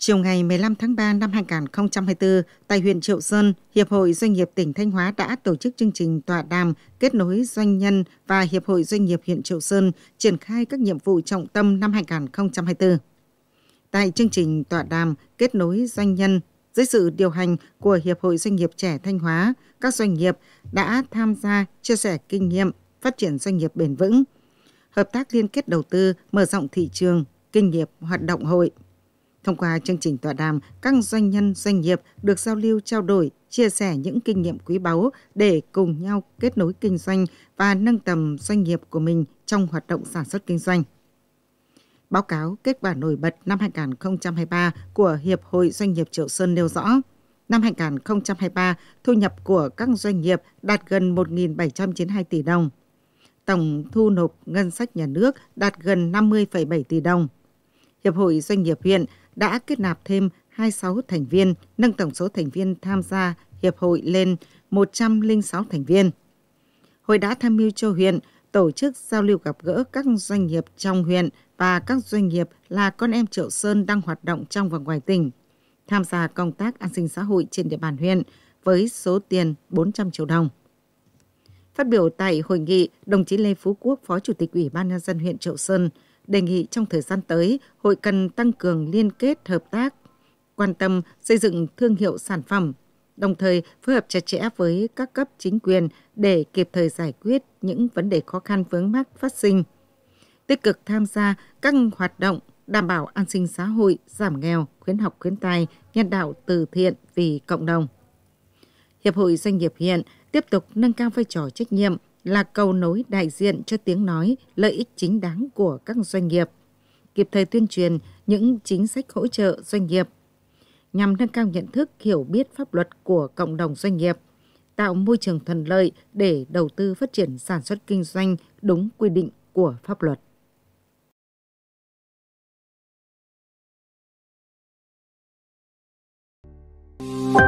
Chiều ngày 15 tháng 3 năm 2024, tại huyện Triệu Sơn, Hiệp hội Doanh nghiệp tỉnh Thanh Hóa đã tổ chức chương trình tọa đàm kết nối doanh nhân và Hiệp hội Doanh nghiệp huyện Triệu Sơn triển khai các nhiệm vụ trọng tâm năm 2024. Tại chương trình tọa đàm kết nối doanh nhân dưới sự điều hành của Hiệp hội Doanh nghiệp trẻ Thanh Hóa, các doanh nghiệp đã tham gia chia sẻ kinh nghiệm phát triển doanh nghiệp bền vững, hợp tác liên kết đầu tư, mở rộng thị trường, kinh nghiệm hoạt động hội – Thông qua chương trình tọa đàm, các doanh nhân doanh nghiệp được giao lưu trao đổi, chia sẻ những kinh nghiệm quý báu để cùng nhau kết nối kinh doanh và nâng tầm doanh nghiệp của mình trong hoạt động sản xuất kinh doanh. Báo cáo kết quả nổi bật năm 2023 của Hiệp hội Doanh nghiệp Triệu Sơn nêu rõ, năm 2023, thu nhập của các doanh nghiệp đạt gần 1.792 tỷ đồng. Tổng thu nộp ngân sách nhà nước đạt gần 50,7 tỷ đồng. Hiệp hội Doanh nghiệp huyện đã kết nạp thêm 26 thành viên, nâng tổng số thành viên tham gia hiệp hội lên 106 thành viên. Hội đã tham mưu cho huyện tổ chức giao lưu gặp gỡ các doanh nghiệp trong huyện và các doanh nghiệp là con em Triệu Sơn đang hoạt động trong và ngoài tỉnh, tham gia công tác an sinh xã hội trên địa bàn huyện với số tiền 400 triệu đồng. Phát biểu tại hội nghị, đồng chí Lê Phú Quốc, Phó Chủ tịch Ủy ban nhân dân huyện Triệu Sơn đề nghị trong thời gian tới, hội cần tăng cường liên kết hợp tác, quan tâm xây dựng thương hiệu sản phẩm, đồng thời phối hợp chặt chẽ với các cấp chính quyền để kịp thời giải quyết những vấn đề khó khăn vướng mắc phát sinh. Tích cực tham gia các hoạt động đảm bảo an sinh xã hội, giảm nghèo, khuyến học khuyến tài, nhân đạo từ thiện vì cộng đồng. Hiệp hội Doanh nghiệp hiện tiếp tục nâng cao vai trò trách nhiệm, là cầu nối đại diện cho tiếng nói lợi ích chính đáng của các doanh nghiệp, kịp thời tuyên truyền những chính sách hỗ trợ doanh nghiệp, nhằm nâng cao nhận thức hiểu biết pháp luật của cộng đồng doanh nghiệp, tạo môi trường thuận lợi để đầu tư phát triển sản xuất kinh doanh đúng quy định của pháp luật. Thank you.